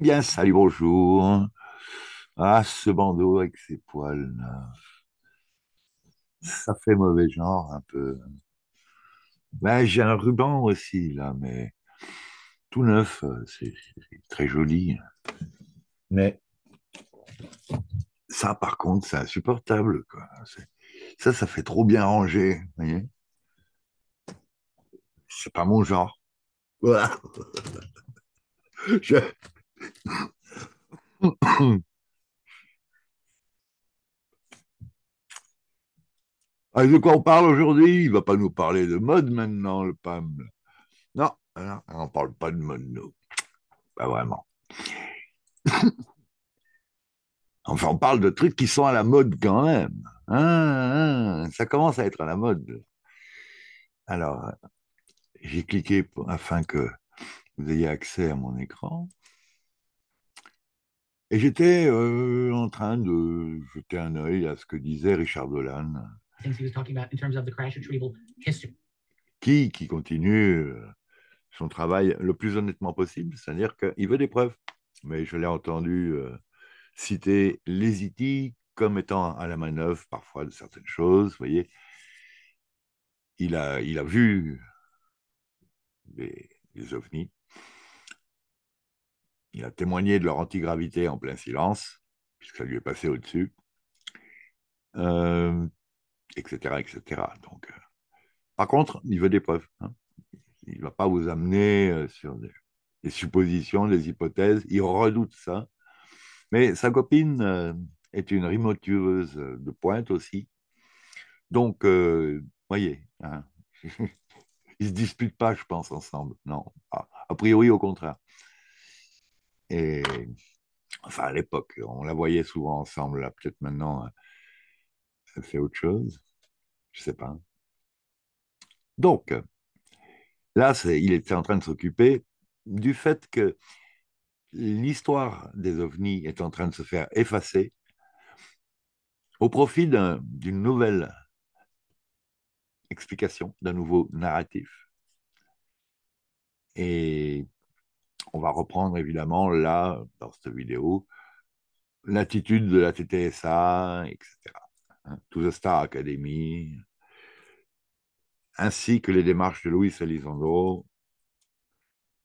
Eh bien, salut, bonjour. Ah, ce bandeau avec ses poils, ça fait mauvais genre un peu. Ben, j'ai un ruban aussi, là, mais tout neuf, euh, c'est très joli. Mais ça, par contre, c'est insupportable. Quoi. Ça, ça fait trop bien vous voyez c'est pas mon genre. Voilà. Je, ah, de quoi on parle aujourd'hui Il ne va pas nous parler de mode maintenant, le PAM. Non, on ne parle pas de mode, nous. Pas vraiment. enfin, on parle de trucs qui sont à la mode quand même. Ah, ah, ça commence à être à la mode. Alors, j'ai cliqué afin que vous ayez accès à mon écran. Et j'étais euh, en train de jeter un œil à ce que disait Richard Dolan. Qui, qui continue euh, son travail le plus honnêtement possible, c'est-à-dire qu'il veut des preuves. Mais je l'ai entendu euh, citer les IT e comme étant à la manœuvre parfois de certaines choses, vous voyez. Il a, il a vu les des ovnis il a témoigné de leur antigravité en plein silence, puisque ça lui est passé au-dessus, etc., euh, etc. Donc, euh, par contre, il veut des preuves. Hein. Il ne va pas vous amener euh, sur des, suppositions, des hypothèses. Il redoute ça. Mais sa copine est une rimotueuse de pointe aussi. Donc, voyez, hein. ils ne se disputent pas, je pense, ensemble. Non, a priori, au contraire. Et enfin, à l'époque, on la voyait souvent ensemble. peut-être maintenant, elle euh, fait autre chose. Je sais pas. Donc, là, il était en train de s'occuper du fait que l'histoire des ovnis est en train de se faire effacer au profit d'une nouvelle explication, d'un nouveau narratif. Et on va reprendre évidemment là, dans cette vidéo, l'attitude de la TTSA, etc. Hein, to the Star Academy, ainsi que les démarches de Louis Elizondo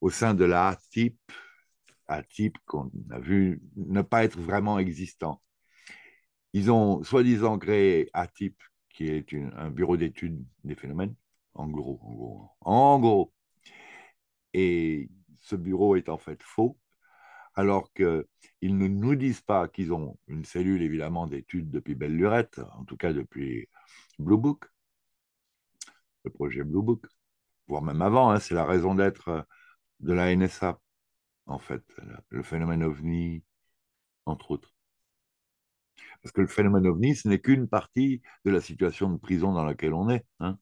au sein de la ATIP, ATIP qu'on a vu ne pas être vraiment existant. Ils ont soi-disant créé ATIP, qui est un bureau d'études des phénomènes, en gros, en gros, en gros. Et ce bureau est en fait faux, alors qu'ils ne nous disent pas qu'ils ont une cellule évidemment d'études depuis Belle Lurette, en tout cas depuis Blue Book, le projet Blue Book, voire même avant, hein, c'est la raison d'être de la NSA, en fait, le phénomène ovni, entre autres. Parce que le phénomène ovni, ce n'est qu'une partie de la situation de prison dans laquelle on est. Hein.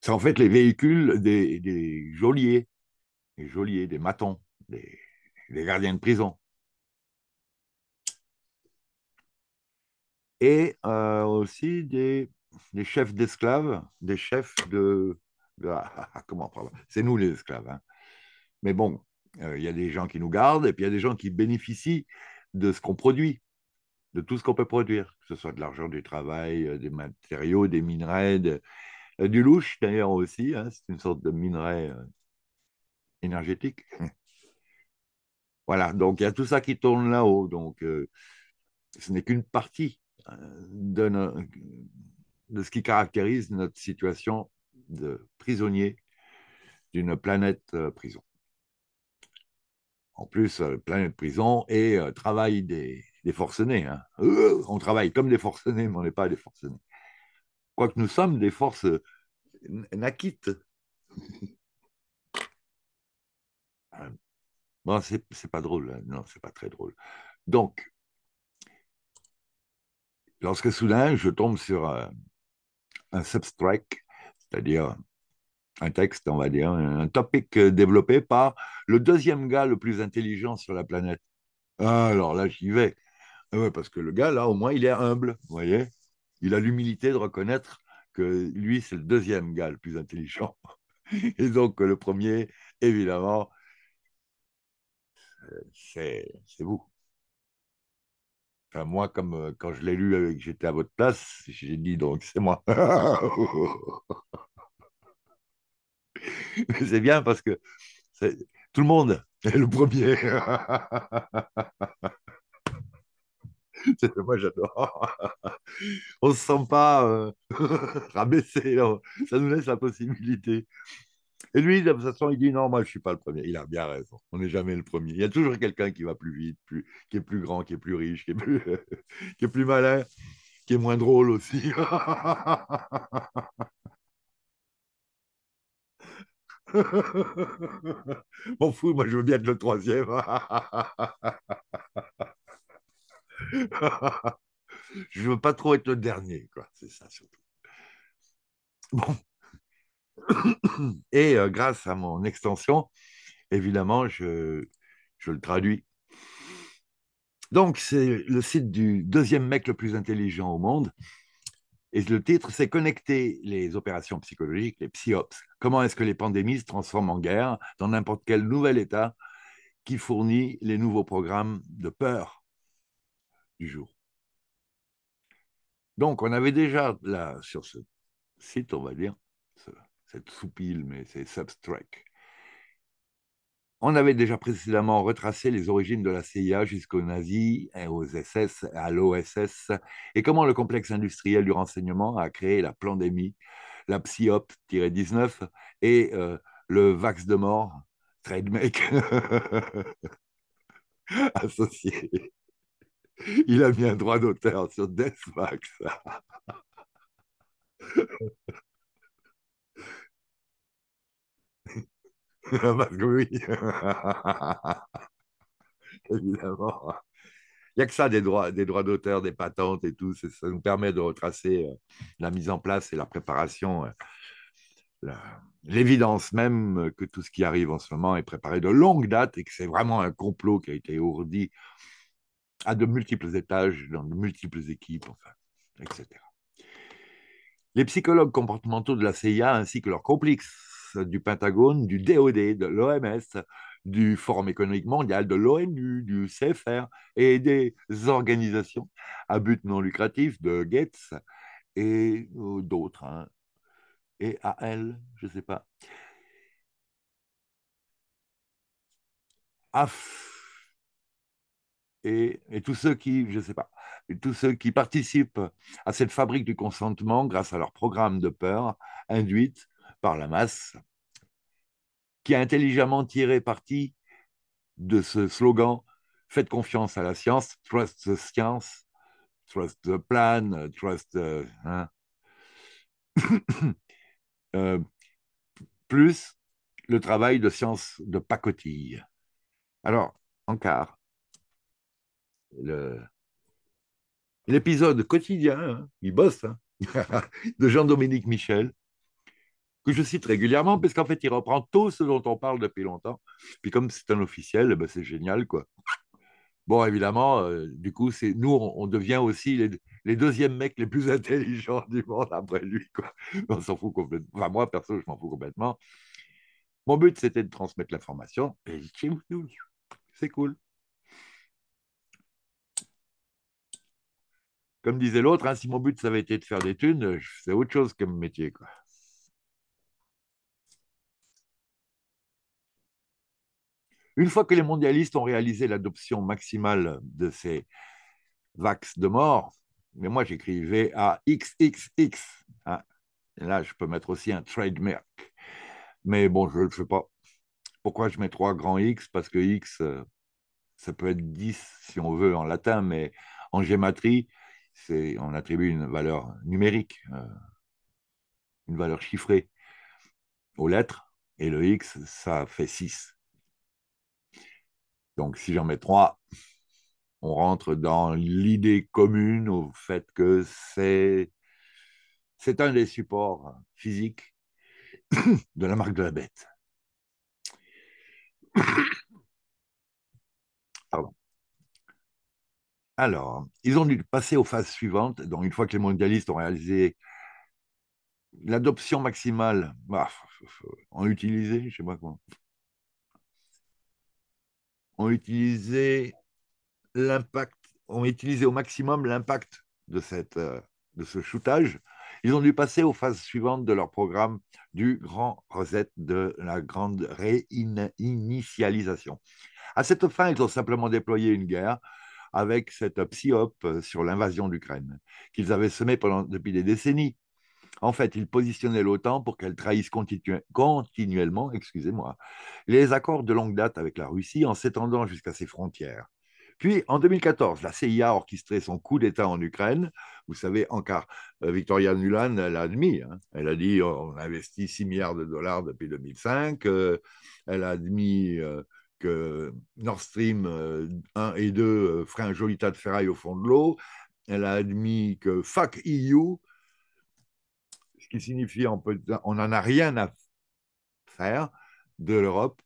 C'est en fait les véhicules des, des geôliers des geôliers, des matons, des, gardiens de prison. Et euh, aussi des, des chefs d'esclaves, des chefs de... Ah, comment on comment C'est nous les esclaves. Hein. Mais bon, euh, il y a des gens qui nous gardent et puis il y a des gens qui bénéficient de ce qu'on produit, de tout ce qu'on peut produire, que ce soit de l'argent, du travail, euh, des matériaux, des minerais, du louche d'ailleurs aussi. Hein, c'est une sorte de minerai énergétique. Voilà, donc il y a tout ça qui tourne là-haut. Donc, euh, ce n'est qu'une partie euh, de, de, ce qui caractérise notre situation de prisonnier d'une planète euh, prison. En plus, planète prison et travail des, des forcenés. Hein. on travaille comme des forcenés, mais on n'est pas des forcenés. Quoique nous sommes des forces naquites. Bon, c'est pas drôle, hein. non, c'est pas très drôle. Donc, lorsque soudain je tombe sur un, un c'est-à-dire un texte, on va dire, un topic euh, développé par le deuxième gars le plus intelligent sur la planète. Ah, alors là, j'y vais. Ah parce que le gars, là, au moins, il est humble, vous voyez Il a l'humilité de reconnaître que lui, c'est le deuxième gars le plus intelligent. Et donc, le premier, évidemment, c'est vous. Enfin, moi, comme euh, quand je l'ai lu et j'étais à votre place, j'ai dit donc c'est moi. c'est bien parce que tout le monde est le premier. moi j'adore. on se sent pas euh, rabaissé, ça nous laisse la possibilité et lui, de toute façon, il dit non, moi, je ne suis pas le premier. Il a bien raison. On n'est jamais le premier. Il y a toujours quelqu'un qui va plus vite, plus, qui est plus grand, qui est plus riche, qui est plus, qui est plus malin, qui est moins drôle aussi. bon fou. moi, je veux bien être le troisième. je ne veux pas trop être le dernier, quoi. C'est ça surtout. Bon. Et euh, grâce à mon extension, évidemment, je, je le traduis. Donc, c'est le site du deuxième mec le plus intelligent au monde. Et le titre, c'est Connecter les opérations psychologiques, les psyops. Comment est-ce que les pandémies se transforment en guerre dans n'importe quel nouvel État qui fournit les nouveaux programmes de peur du jour. Donc, on avait déjà, là, sur ce site, on va dire, cette soupile, mais c'est Substrack. On avait déjà précédemment retracé les origines de la CIA jusqu'aux nazis, et aux SS, à l'OSS, et comment le complexe industriel du renseignement a créé la pandémie, la PSYOP-19 et euh, le Vax de mort, TradeMake, associé. Il a mis un droit d'auteur sur Death Vax. Parce que oui. Évidemment. Il n'y a que ça, des droits des droits d'auteur, des patentes et tout. Ça nous permet de retracer euh, la mise en place et la préparation, euh, l'évidence même que tout ce qui arrive en ce moment est préparé de longue date et que c'est vraiment un complot qui a été ourdi à de multiples étages, dans de multiples équipes, enfin, etc. Les psychologues comportementaux de la CIA ainsi que leurs complices du Pentagone, du DOD, de l'OMS, du Forum économique mondial, de l'ONU, du CFR et des organisations à but non lucratif de Gates et euh, d'autres. Hein. Et à elle, je ne sais pas. Af et, tous ceux qui, je sais pas, tous ceux qui participent à cette fabrique du consentement grâce à leur programme de peur induite par la masse, qui a intelligemment tiré parti de ce slogan Faites confiance à la science, trust the science, trust the plan, trust. Hein. Euh, plus le travail de science de pacotille. Alors, en quart, l'épisode quotidien, hein, il bosse, hein, de Jean-Dominique Michel, que je cite régulièrement, parce qu'en fait, il reprend tout ce dont on parle depuis longtemps. Puis comme c'est un officiel, ben c'est génial, quoi. Bon, évidemment, euh, du coup, c'est nous, on, devient aussi les, deuxièmes mecs les plus intelligents du monde après lui, quoi. On s'en fout complètement. Enfin, moi, perso, je m'en fous complètement. Mon but, c'était de transmettre l'information, et c'est cool. Comme disait l'autre, hein, si mon but, ça avait été de faire des thunes, c'est autre chose que mon métier, quoi. Une fois que les mondialistes ont réalisé l'adoption maximale de ces vax de mort, mais moi j'écrivais à XXX. Hein. Là, je peux mettre aussi un trademark. Mais bon, je ne le fais pas. Pourquoi je mets trois grands X Parce que X, euh, ça peut être 10 si on veut en latin, mais en gématrie, on attribue une valeur numérique, euh, une valeur chiffrée aux lettres. Et le X, ça fait 6. Donc, si j'en mets trois, on rentre dans l'idée commune au fait que c'est, c'est un des supports physiques de la marque de la bête. Pardon. Alors, ils ont dû passer aux phases suivantes. Donc, une fois que les mondialistes ont réalisé l'adoption maximale, bah, ont utilisé, je sais pas comment, ont utilisé l'impact, ont utilisé au maximum l'impact de, cette, euh, de ce shootage. Ils ont dû passer aux phases suivantes de leur programme du grand reset, de la grande réinitialisation. À cette fin, ils ont simplement déployé une guerre avec cette psyop euh, sur l'invasion d'Ukraine qu'ils avaient semée depuis des décennies en fait, il positionnait l'OTAN pour qu'elle trahisse continuellement excusez-moi, les accords de longue date avec la Russie en s'étendant jusqu'à ses frontières. Puis, en 2014, la CIA a orchestré son coup d'État en Ukraine. Vous savez, encore, euh, Victoria Nuland l'a admis. Hein. Elle a dit oh, on investit 6 milliards de dollars depuis 2005. Euh, elle a admis euh, que Nord Stream 1 et 2 feraient un joli tas de ferraille au fond de l'eau. Elle a admis que Fuck EU ce qui signifie on n'en a rien à faire de l'Europe.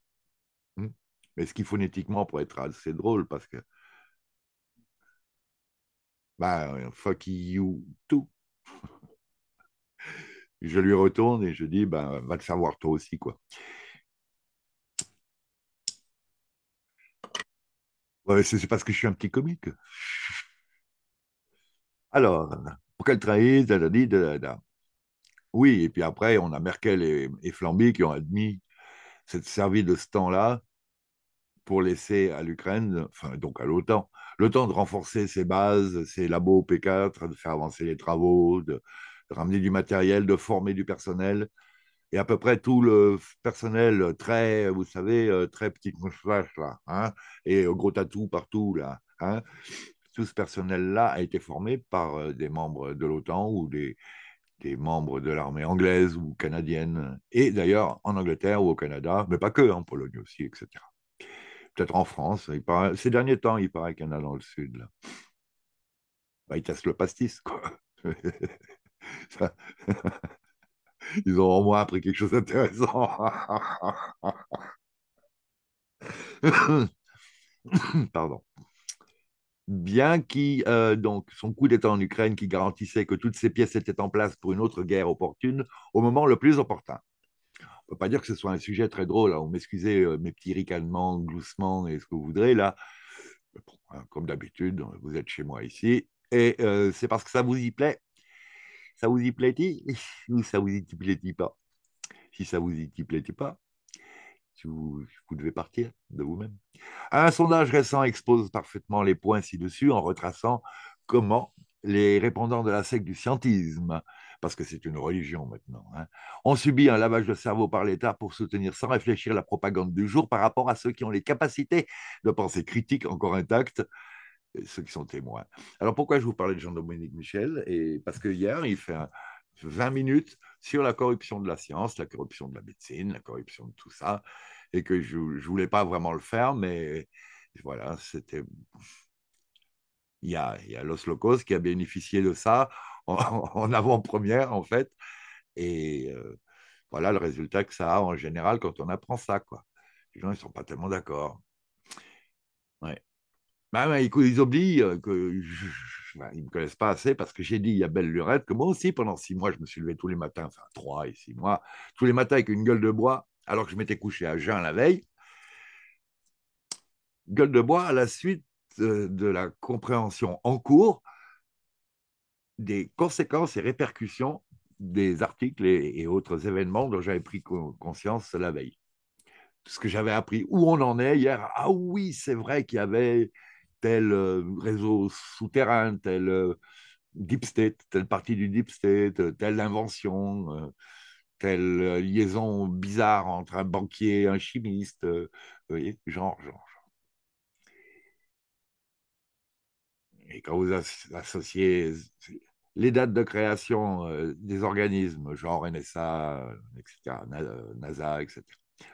Hmm, mais ce qui phonétiquement pourrait être assez drôle parce que ben, fuck you, tout. je lui retourne et je dis, ben, va le savoir toi aussi, quoi. c'est parce que je suis un petit comique. Alors, pour qu'elle trahisse, elle a dit, oui, et puis après, on a Merkel et, Flamby qui ont admis cette servi de ce temps-là pour laisser à l'Ukraine, enfin donc à l'OTAN, le temps de renforcer ses bases, ses labos P4, de faire avancer les travaux, de, ramener du matériel, de former du personnel. Et à peu près tout le personnel très, vous savez, euh, très petit moustache, là, hein, et euh, gros tatou partout, là, hein. tout ce personnel-là a été formé par euh, des membres de l'OTAN ou des, des membres de l'armée anglaise ou canadienne, et d'ailleurs en Angleterre ou au Canada, mais pas que, en Pologne aussi, etc. Peut-être en France, ces derniers temps, il paraît qu'il y en a dans le sud. Là. Bah, ils cassent le pastis, quoi. Ils ont au moins appris quelque chose d'intéressant. Pardon bien qui, euh, donc, son coup d'État en Ukraine qui garantissait que toutes ces pièces étaient en place pour une autre guerre opportune au moment le plus opportun. On ne peut pas dire que ce soit un sujet très drôle, on hein. m'excusez euh, mes petits ricanements, gloussements et ce que vous voudrez là. Hein, comme d'habitude, euh, vous êtes chez moi ici, et c'est parce que ça vous y plaît. Ça vous y plaît-il ou ça vous y plaît-il pas Si ça vous y plaît-il pas, si vous, devez partir de vous-même. Un sondage récent expose parfaitement les points ci-dessus en retraçant comment les répondants de la secte du scientisme, parce que c'est une religion maintenant, hein, ont subi un lavage de cerveau par l'État pour soutenir sans réfléchir la propagande du jour par rapport à ceux qui ont les capacités de pensée critique encore intactes, euh, ceux qui sont témoins. Alors pourquoi je vous parlais de Jean-Dominique Michel et Parce que hier, il fait un, 20 minutes sur la corruption de la science, la corruption de la médecine, la corruption de tout ça, et que je ne voulais pas vraiment le faire, mais voilà, c'était... Il y a, il y a Los Locos qui a bénéficié de ça en, avant-première, en fait, et euh, voilà le résultat que ça a en général quand on apprend ça, quoi. Les gens, ils ne sont pas tellement d'accord. Ouais. Bah, bah ils oublient euh, que ils ne me connaissent pas assez parce que j'ai dit il y a belle lurette que moi aussi, pendant six mois, je me suis levé tous les matins, enfin trois et six mois, tous les matins avec une gueule de bois, alors que je m'étais couché à jeun la veille. Gueule de bois à la suite euh, de la compréhension en cours des conséquences et répercussions des articles et, et autres événements dont j'avais pris conscience la veille. Tout ce que j'avais appris, où on en est hier, ah oui, c'est vrai qu'il y avait tel euh, réseau souterrain, tel euh, deep state, telle partie du deep state, euh, telle invention, telle liaison bizarre entre un banquier et un chimiste, vous voyez, genre, genre. Et quand vous associez les dates de création des organismes, genre NSA, etc., NASA, etc.,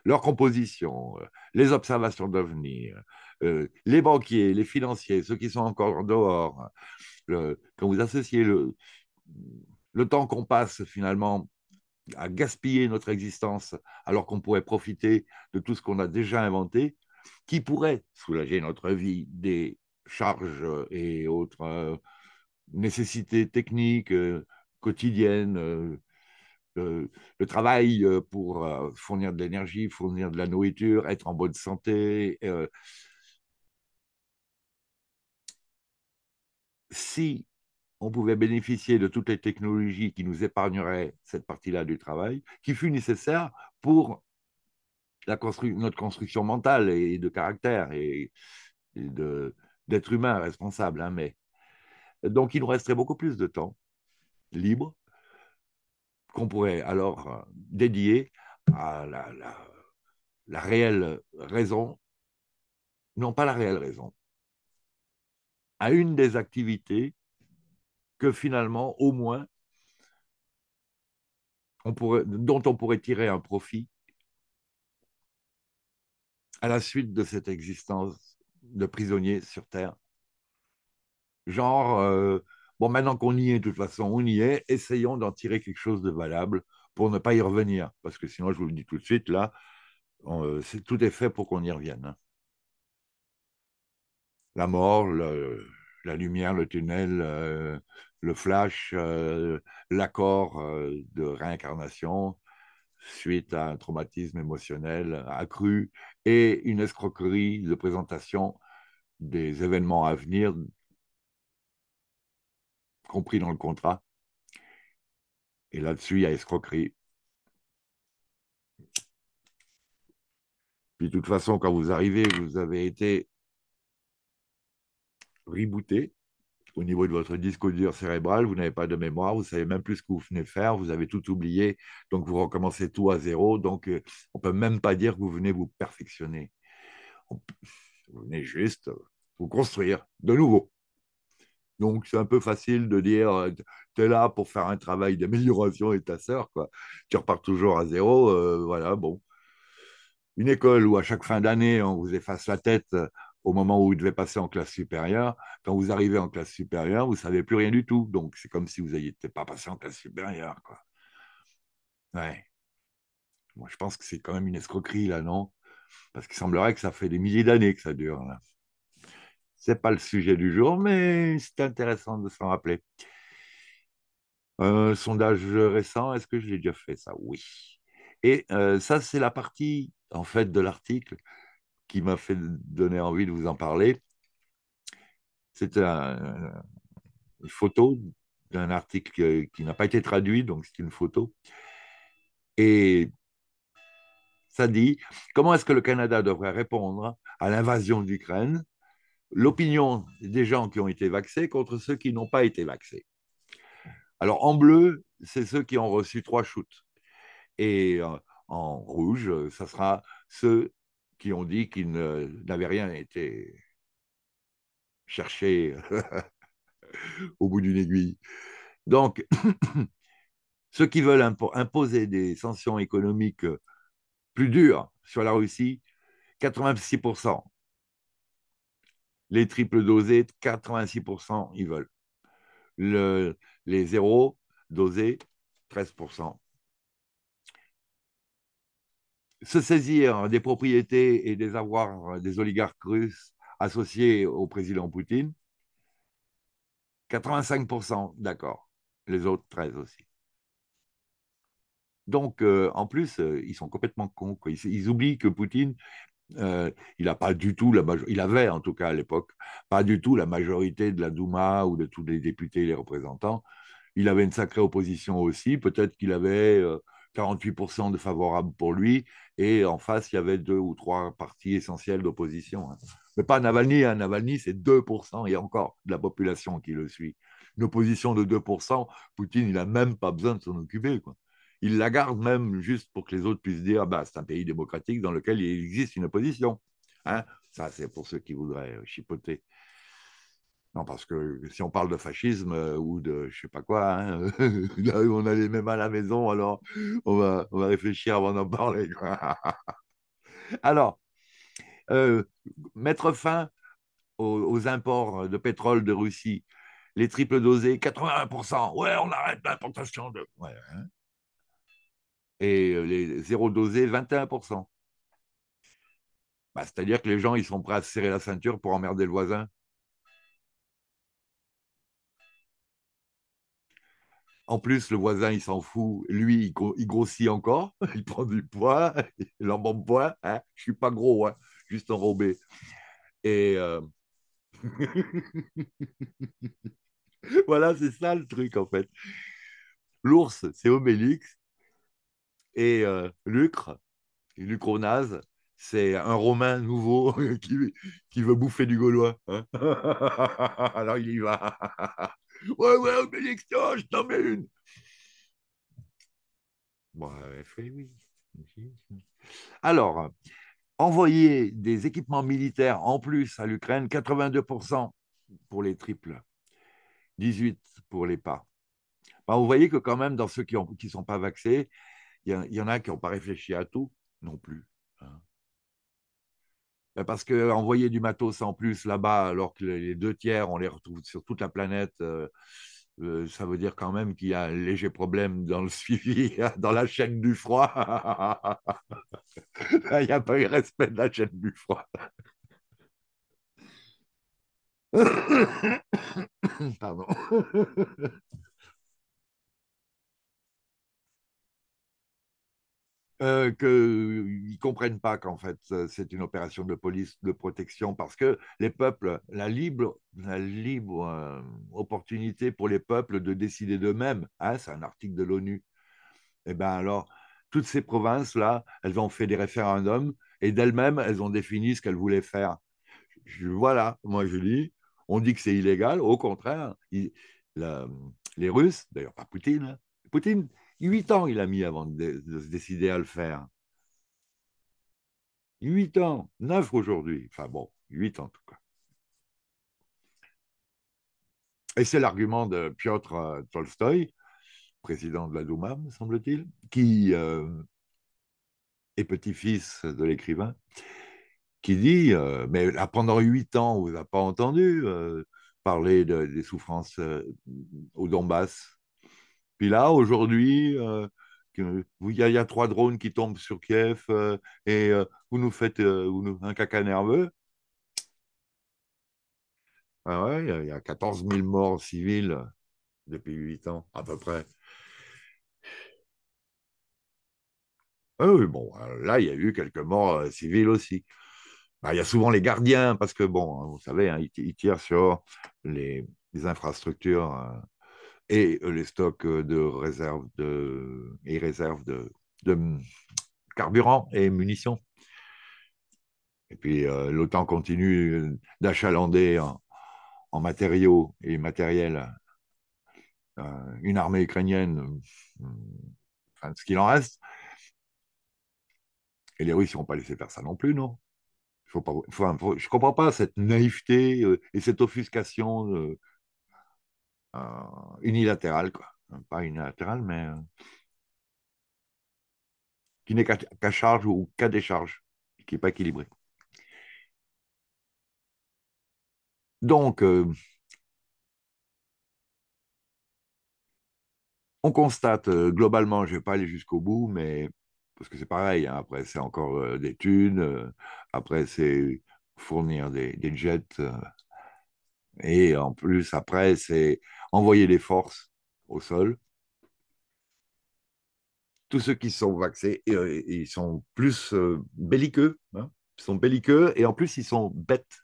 leur composition, les observations d'avenir, euh, les banquiers, les financiers, ceux qui sont encore dehors, quand vous associez le, le temps qu'on passe finalement à gaspiller notre existence alors qu'on pourrait profiter de tout ce qu'on a déjà inventé, qui pourrait soulager notre vie des charges euh, et autres euh, nécessités techniques quotidiennes, le travail pour fournir de l'énergie, fournir de la nourriture, être en bonne santé, si on pouvait bénéficier de toutes les technologies qui nous épargneraient cette partie-là du travail, qui fut nécessaire pour la notre construction mentale et de caractère et, d'être humain responsable. Hein, mais... Donc il nous resterait beaucoup plus de temps libre qu'on pourrait alors euh, dédier à la réelle raison, non pas la réelle raison, à une des activités que finalement, au moins, on pourrait, dont on pourrait tirer un profit à la suite de cette existence de prisonnier sur Terre. Genre, euh, bon, maintenant qu'on y est, de toute façon, on y est, essayons d'en tirer quelque chose de valable pour ne pas y revenir. Parce que sinon, je vous le dis tout de suite, là, euh, tout est fait pour qu'on y revienne la mort, la lumière, le tunnel, euh, le flash, euh, l'accord euh, de réincarnation suite à un traumatisme émotionnel accru et une escroquerie de présentation des événements à venir compris dans le contrat. Et là-dessus, il y a escroquerie. Puis de toute façon, quand vous arrivez, vous avez été rebooté au niveau de votre disque dur cérébral, vous n'avez pas de mémoire, vous savez même plus ce que vous venez faire, vous avez tout oublié, donc vous recommencez tout à zéro, donc euh, on peut même pas dire que vous venez vous perfectionner. Vous venez juste vous construire de nouveau. Donc c'est un peu facile de dire, euh, tu es là pour faire un travail d'amélioration et ta sœur, quoi. Tu repars toujours à zéro, euh, voilà, bon une école où à chaque fin d'année, on vous efface la tête au moment où vous devez passer en classe supérieure, quand vous arrivez en classe supérieure, vous ne savez plus rien du tout. Donc, c'est comme si vous n'ayez pas passé en classe supérieure. Ouais. Moi, je pense que c'est quand même une escroquerie, là, non Parce qu'il semblerait que ça fait des milliers d'années que ça dure. Ce C'est pas le sujet du jour, mais c'est intéressant de s'en rappeler. Un euh, sondage récent, est-ce que je l'ai déjà fait ça Oui. Et euh, ça, c'est la partie, en fait, de l'article qui m'a fait donner envie de vous en parler. C'est un, euh, une photo d'un article euh, qui n'a pas été traduit, donc c'est une photo. Et ça dit comment est-ce que le Canada devrait répondre à l'invasion d'Ukraine, L'opinion des gens qui ont été vaccinés contre ceux qui n'ont pas été vaccinés. Alors en bleu, c'est ceux qui ont reçu trois shoots. Et euh, en rouge, ça sera ceux qui ont dit qu'ils n'avaient rien été cherché au bout d'une aiguille. Donc, ceux qui veulent imposer des sanctions économiques plus dures sur la Russie, 86%. Les triples dosés, 86%, ils veulent. les zéros dosés, 13% se saisir des propriétés et des avoirs des oligarques russes associés au président Poutine, 85% d'accord, les autres 13 aussi. Donc, euh, en plus, euh, ils sont complètement cons. Ils, oublient que Poutine, euh, il n'a pas du tout la majorité, il avait en tout cas à l'époque, pas du tout la majorité de la Douma ou de tous les députés les représentants. Il avait une sacrée opposition aussi. Peut-être qu'il avait 48% de favorables pour lui, et en face, il y avait deux ou trois partis essentiels d'opposition. Hein. Mais pas Navalny, hein. Navalny, c'est 2%, et encore, de la population qui le suit. Une opposition de 2%, Poutine, il n'a même pas besoin de s'en occuper. Il la garde même juste pour que les autres puissent dire, bah, c'est un pays démocratique dans lequel il existe une opposition. Hein. Ça, c'est pour ceux qui voudraient chipoter. Non, parce que euh, si on parle de fascisme euh, ou de je sais pas quoi, hein, on a même à la maison, alors on va, on va réfléchir avant d'en parler. alors, euh, mettre fin aux, imports de pétrole de Russie, les triples dosés, 81%, ouais, on arrête l'importation de. Hein. Et les zéro dosés, 21%. Bah, c'est-à-dire que les gens, ils sont prêts à serrer la ceinture pour emmerder le voisin. En plus, le voisin, il s'en fout. Lui, il, grossit encore. Il prend du poids. Il en bombe poids. Hein je suis pas gros, hein. juste enrobé. Et euh, voilà, c'est ça le truc, en fait. L'ours, c'est Obélix. Et euh, Lucre, Lucronase, c'est un Romain nouveau qui, veut bouffer du Gaulois. Hein. Alors il y va. Ouais, ouais, je t'en mets une. Euh, Alors, envoyer des équipements militaires en plus à l'Ukraine, 82% pour les triples, 18% pour les pas. Bah, vous voyez que quand même, dans ceux qui ne sont pas vaccinés, il y, y, en a qui n'ont pas réfléchi à tout non plus. Bah, parce qu'envoyer euh, du matos en plus là-bas, alors que les deux tiers, on les retrouve sur toute la planète, euh, euh, ça veut dire quand même qu'il y a un léger problème dans le suivi, dans la chaîne du froid. Il n'y a pas eu respect de la chaîne du froid. Pardon. qu'ils ne comprennent pas qu'en fait c'est une opération de police, de protection, parce que les peuples, la libre, la libre opportunité pour les peuples de décider d'eux-mêmes, hein, c'est un article de l'ONU. Et eh bien alors, toutes ces provinces-là, elles ont fait des référendums et d'elles-mêmes, elles ont défini ce qu'elles voulaient faire. voilà, moi je dis, on dit que c'est illégal, au contraire, les Russes, d'ailleurs pas Poutine, hein, Poutine, Huit ans, il a mis avant de, se décider à le faire. Huit ans, neuf aujourd'hui. Enfin bon, huit en tout cas. Et c'est l'argument de Piotr euh, Tolstoï, président de la Douma, me semble-t-il, qui euh, est petit-fils de l'écrivain, qui dit euh, Mais là, pendant huit ans, on vous pas entendu parler des souffrances au Donbass puis là, aujourd'hui, euh, il y, a trois drones qui tombent sur Kiev euh, et euh, vous nous faites un caca nerveux. Ah il y, a 14 000 morts civiles depuis 8 ans, à peu près. Ah bon, là, il y a eu quelques morts civiles aussi. Bah, il y a souvent les gardiens, parce que, bon, hein, vous savez, hein, ils, tirent sur les infrastructures et euh, les stocks euh, de réserves de, et réserves de, mm, carburant et munitions. Et puis euh, l'OTAN continue d'achalander en, matériaux et matériels une armée ukrainienne, mm, mm, ce qu'il en reste. Et les Russes ne vont pas laisser faire ça non plus, non faut Je ne comprends pas cette naïveté et cette offuscation euh, unilatéral quoi. Hein, pas unilatéral mais euh, qui n'est qu'à charge ou qu'à décharge, qui n'est pas équilibré. Donc, euh, on constate globalement, je ne vais pas aller jusqu'au bout, mais parce que c'est pareil, hein, après c'est encore des thunes, après c'est fournir des, des jets et en plus, après, c'est envoyer les forces au sol. Tous ceux qui sont vaccés, euh, ils sont plus euh, belliqueux. Hein. ils sont belliqueux et en plus, ils sont bêtes.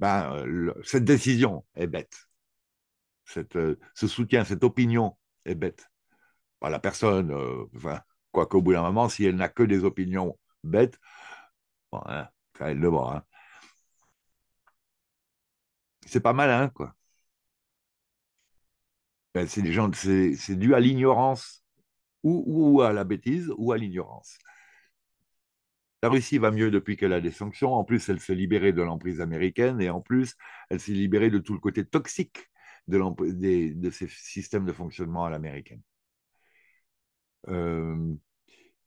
Ben, euh, cette décision est bête. Cette, ce soutien, cette opinion est bête. la personne, quoi qu'au bout d'un moment, si elle n'a que des opinions bêtes, hein, elle le voit. Hein c'est pas malin, quoi. Ben, c'est gens, c'est, dû à l'ignorance, ou, à la bêtise, ou à l'ignorance. La Russie va mieux depuis qu'elle a des sanctions. En plus, elle s'est libérée de l'emprise américaine et en plus, elle s'est libérée de tout le côté toxique de, des, de ces systèmes de fonctionnement à l'américaine. Euh,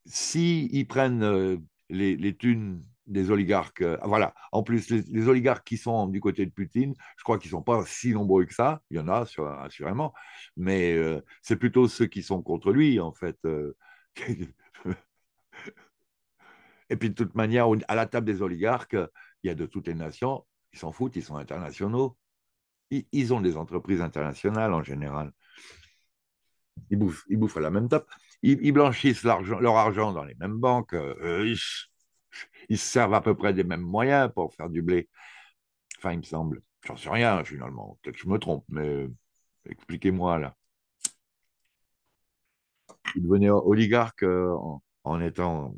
S'ils prennent euh, les thunes des oligarques. Euh, voilà. En plus, les, oligarques qui sont du côté de Poutine, je crois qu'ils ne sont pas si nombreux que ça. Il y en a, assurément. Mais euh, c'est plutôt ceux qui sont contre lui, en fait. Euh, Et puis, de toute manière, à la table des oligarques, il y a de toutes les nations. Ils s'en foutent, ils sont internationaux. Ils, ont des entreprises internationales, en général. Ils bouffent, ils bouffent à la même table. Ils, blanchissent leur argent dans les mêmes banques. Ils se servent à peu près des mêmes moyens pour faire du blé. Enfin, il me semble. J'en sais rien, finalement. Peut-être que je me trompe, mais euh, expliquez-moi, là. Il devenait oligarque euh, en, étant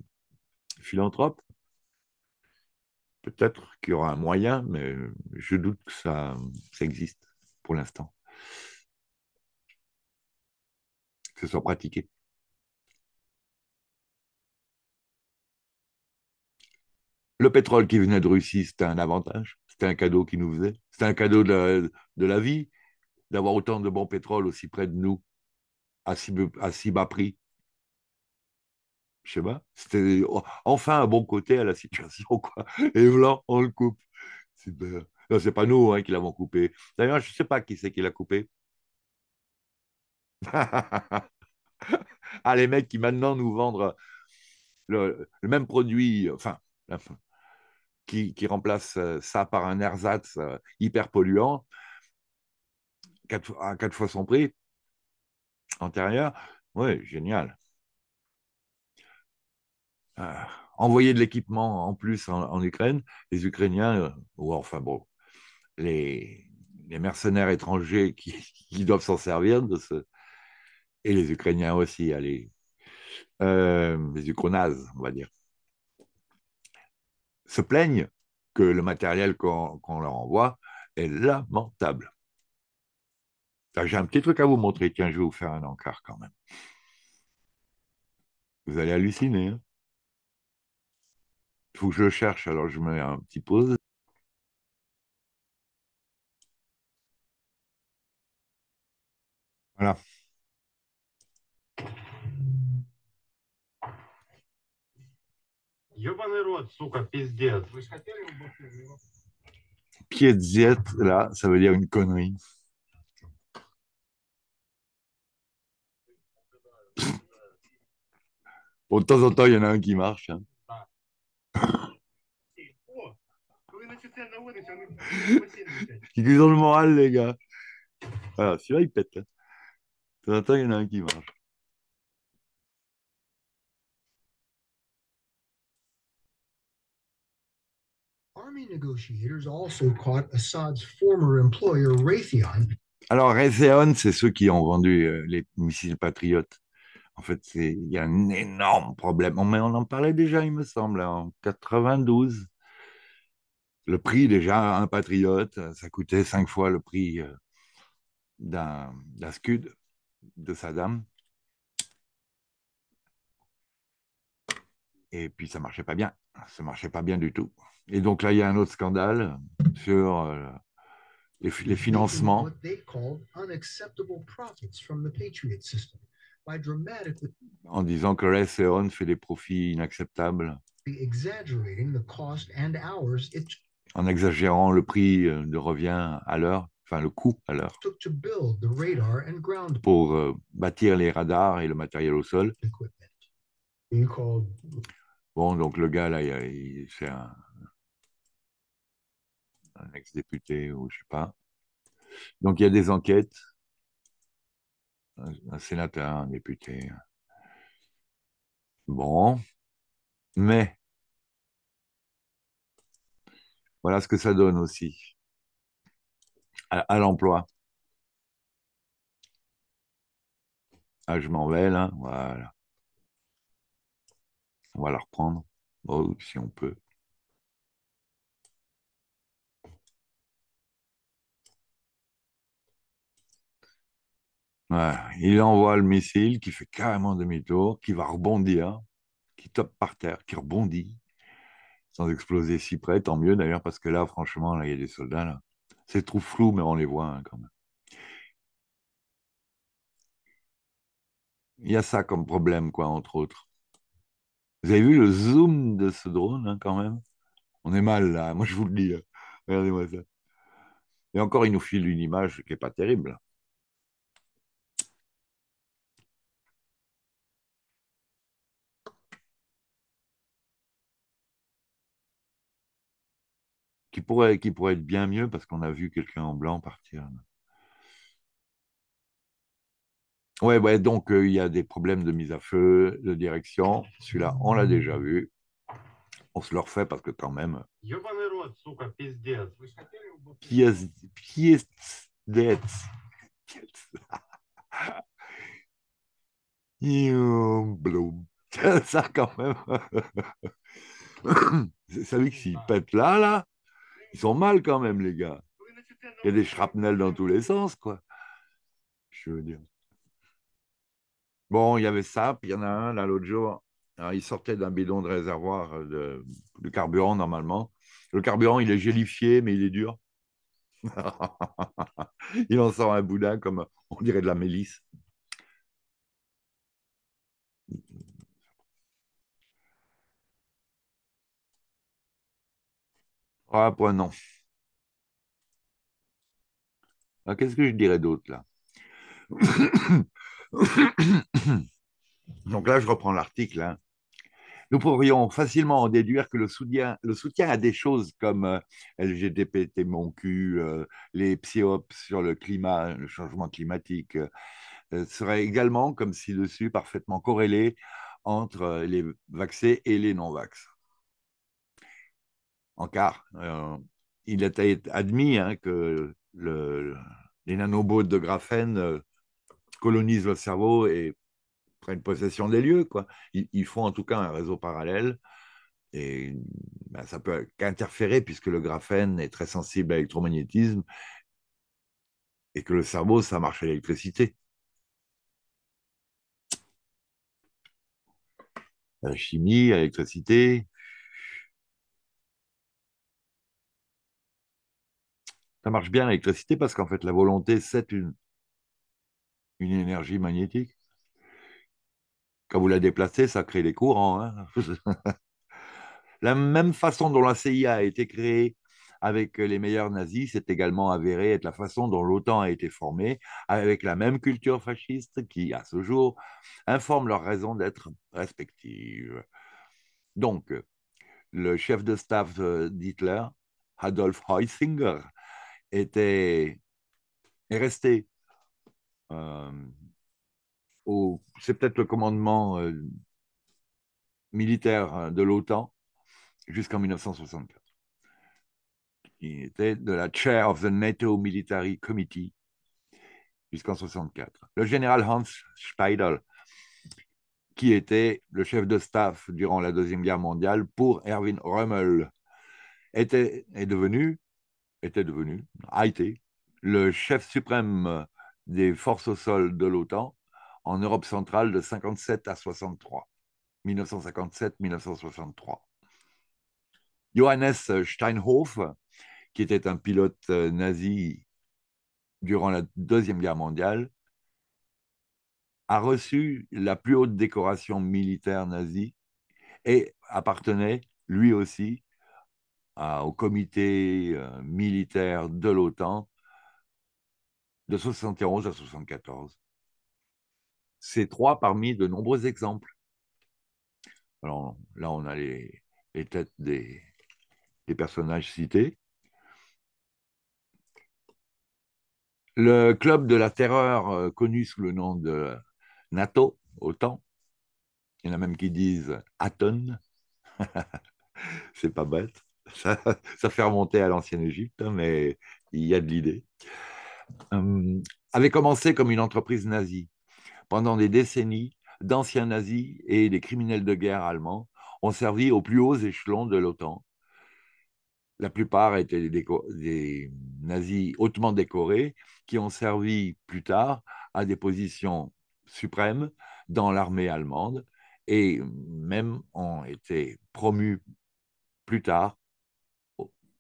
philanthrope. Peut-être qu'il y aura un moyen, mais euh, je doute que ça, ça existe pour l'instant. Que ce soit pratiqué. Le pétrole qui venait de Russie, c'était un avantage, c'était un cadeau qui nous faisait, c'était un cadeau de la, vie, d'avoir autant de bon pétrole aussi près de nous, à si, bas prix. Je sais pas, c'était enfin un bon côté à la situation, Et voilà, on le coupe. Ce n'est c'est pas nous hein, qui l'avons coupé. D'ailleurs, je sais pas qui c'est qui l'a coupé. ah, les mecs qui maintenant nous vendent le, même produit, enfin, qui, remplace euh, ça par un ersatz euh, hyper polluant, à quatre fois son prix antérieur, oui, génial. Euh, envoyer de l'équipement en plus en, Ukraine, les Ukrainiens, ou enfin bon, les, mercenaires étrangers qui, doivent s'en servir de ce, et les Ukrainiens aussi, allez, les Ukronazes, on va dire se plaignent que le matériel qu'on leur envoie est lamentable. J'ai un petit truc à vous montrer. Tiens, je vais vous faire un encart quand même. Vous allez halluciner. Il hein. faut que je cherche, alors je mets un petit pause. Voilà. Ебаный рот, сука, là, ça veut dire une connerie. Bon, de temps en temps, il y en a un qui marche. Hein. Ils ont le moral, les gars. Voilà, celui-là, il pète. De temps en temps, il y en a un qui marche. Alors, Raytheon, c'est ceux qui ont vendu euh, les missiles patriotes. En fait, il y a un énorme problème. Mais on en parlait déjà, il me semble, en 92. Le prix, déjà, un patriote, ça coûtait cinq fois le prix euh, d'un Scud de Saddam. Et puis, ça marchait pas bien. Ça marchait pas bien du tout. Et donc là, il y a un autre scandale sur euh, les, financements. En disant que Ray fait des profits inacceptables. En exagérant le prix euh, de revient à l'heure, enfin le coût à l'heure, pour euh, bâtir les radars et le matériel au sol. Bon, donc le gars, là, c'est un, un ex-député ou je sais pas. Donc il y a des enquêtes, un, sénateur, un député. Bon, mais voilà ce que ça donne aussi à, l'emploi. Ah, je m'en vais hein. là, voilà. On va la reprendre, oh, si on peut. il envoie le missile qui fait carrément demi-tour, qui va rebondir, qui tope par terre, qui rebondit, sans exploser si près. Tant mieux d'ailleurs, parce que là, franchement, là, il y a des soldats. Là. C'est trop flou, mais on les voit hein, quand même. Il y a ça comme problème, quoi, entre autres. Vous avez vu le zoom de ce drone, hein, quand même On est mal là, moi je vous le dis. Hein. Regardez-moi ça. Et encore, il nous file une image qui n'est pas terrible. pourrait, qui pourrait être bien mieux parce qu'on a vu quelqu'un en blanc partir. Ouais, ouais, donc euh, il y a des problèmes de mise à feu, de direction. Celui-là, on l'a déjà vu. On se le refait parce que quand même. Ça, quand même. ça veut qui s'y pète là, là, ils sont mal quand même, les gars. Il y a des shrapnels dans tous les sens, quoi. Je veux dire. Bon, il y avait ça, puis il y en a un, là, l'autre jour. il sortait d'un bidon de réservoir euh, de, de, carburant, normalement. Le carburant, il est gélifié, mais il est dur. il en sort un boudin comme, on dirait, de la mélisse. Ah, point non. Ah, qu'est-ce que je dirais d'autre là Donc là, je reprends l'article. Hein. Nous pourrions facilement en déduire que le soutien, le soutien à des choses comme euh, et mon cul, euh, les psyops sur le climat, le changement climatique, euh, euh, serait également, comme ci-dessus, parfaitement corrélé entre les vaccés et les non-vax en car, euh, il était admis hein, que les nanobots de graphène euh, colonisent le cerveau et prennent possession des lieux. Quoi. Ils, font en tout cas un réseau parallèle et ben, ça peut qu'interférer puisque le graphène est très sensible à l'électromagnétisme et que le cerveau, ça marche à l'électricité. la chimie, l'électricité, ça marche bien l'électricité parce qu'en fait, la volonté, c'est une, une énergie magnétique. Quand vous la déplacez, ça crée des courants. Hein. la même façon dont la CIA a été créée avec les meilleurs nazis, c'est également avéré être la façon dont l'OTAN a été formée, avec la même culture fasciste qui, à ce jour, informe leurs raisons d'être respectives. Donc, le chef de staff euh, d'Hitler, Adolf Heusinger, était, est resté euh, au. C'est peut-être le commandement euh, militaire euh, de l'OTAN jusqu'en 1964. Il était de la chair of the NATO Military Committee jusqu'en 1964. Le général Hans Speidel, qui était le chef de staff durant la Deuxième Guerre mondiale pour Erwin Rommel, était, est devenu était devenu, a été, le chef suprême des forces au sol de l'OTAN en Europe centrale de 57 à 63, 1957-1963. Johannes Steinhoff, qui était un pilote euh, nazi durant la Deuxième Guerre mondiale, a reçu la plus haute décoration militaire nazie et appartenait lui aussi au comité euh, militaire de l'OTAN de 71 à 74. C'est trois parmi de nombreux exemples. Alors là, on a les, têtes des, des personnages cités. Le club de la terreur, euh, connu sous le nom de NATO, OTAN, il y en a même qui disent Aton, c'est pas bête, ça, fait remonter à l'ancienne Égypte, hein, mais il y a de l'idée. avait commencé comme une entreprise nazie. Pendant des décennies, d'anciens nazis et des criminels de guerre allemands ont servi aux plus hauts échelons de l'OTAN. La plupart étaient des, nazis hautement décorés qui ont servi plus tard à des positions suprêmes dans l'armée allemande et même ont été promus plus tard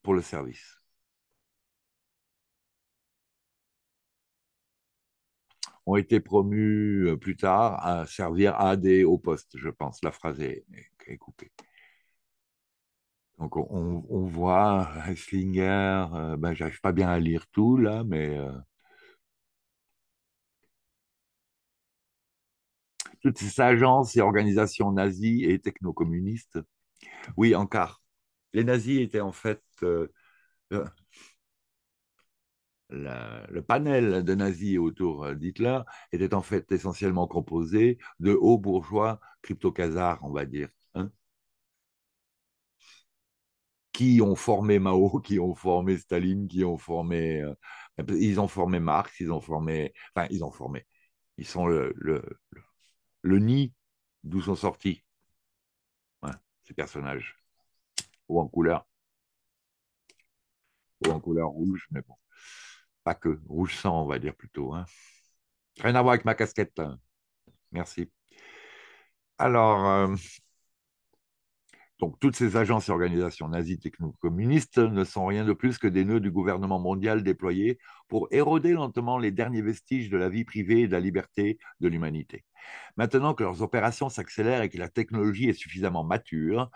pour le service. Ont été promus euh, plus tard à servir à des hauts postes, je pense. La phrase est, coupée. Donc on, voit Slinger, euh, ben j'arrive pas bien à lire tout là, mais euh, toutes ces agences et organisations nazies et techno-communistes. oui, en les nazis étaient en fait euh, euh, le panel de nazis autour euh, d'Hitler était en fait essentiellement composé de hauts bourgeois crypto casars on va dire, hein, qui ont formé Mao, qui ont formé Staline, qui ont formé, ils ont formé Marx, ils ont formé, enfin ils ont formé, ils sont le, le, nid d'où sont sortis ces personnages en couleur, couleur rouge, mais bon, pas que, rouge sang, on va dire plutôt. Hein. Rien à voir avec ma casquette. Hein. Merci. Alors, euh, donc toutes ces agences et organisations nazies techno-communistes ne sont rien de plus que des nœuds du gouvernement mondial déployés pour éroder lentement les derniers vestiges de la vie privée et de la liberté de l'humanité. Maintenant que leurs opérations s'accélèrent et que la technologie est suffisamment mature,